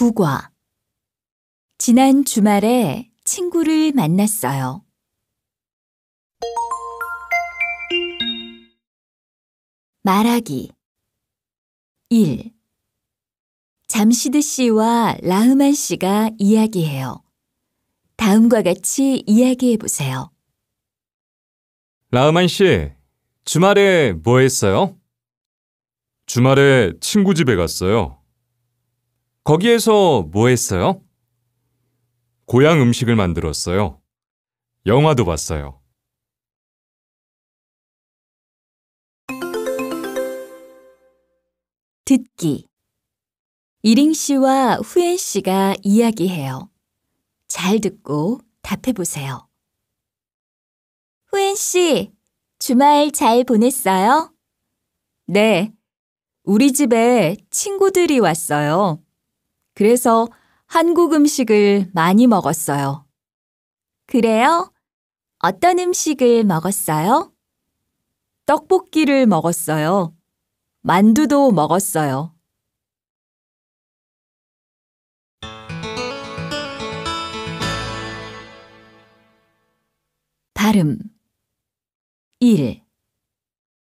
국어 지난 주말에 친구를 만났어요. 말하기 1. 잠시드 씨와 라흐만 씨가 이야기해요. 다음과 같이 이야기해 보세요. 라흐만 씨, 주말에 뭐 했어요? 주말에 친구 집에 갔어요. 거기에서 뭐 했어요? 고향 음식을 만들었어요. 영화도 봤어요. 듣기 이링 씨와 후엔 씨가 이야기해요. 잘 듣고 답해보세요. 후엔 씨, 주말 잘 보냈어요? 네, 우리 집에 친구들이 왔어요. 그래서 한국 음식을 많이 먹었어요. 그래요? 어떤 음식을 먹었어요? 떡볶이를 먹었어요. 만두도 먹었어요. 발음 1.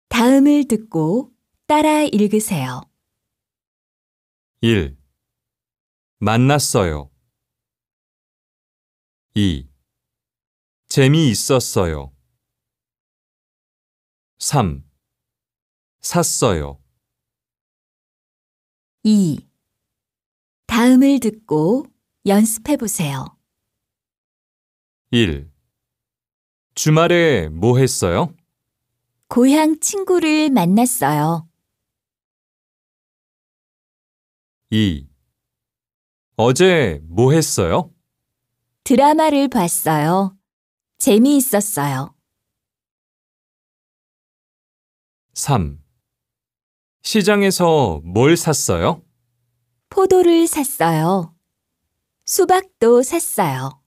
다음을 듣고 따라 읽으세요. 1. 만났어요. 2. 재미있었어요. 3. 샀어요. 2. 다음을 듣고 연습해 보세요. 1. 주말에 뭐 했어요? 고향 친구를 만났어요. 2. 어제 뭐 했어요? 드라마를 봤어요. 재미있었어요. 3. 시장에서 뭘 샀어요? 포도를 샀어요. 수박도 샀어요.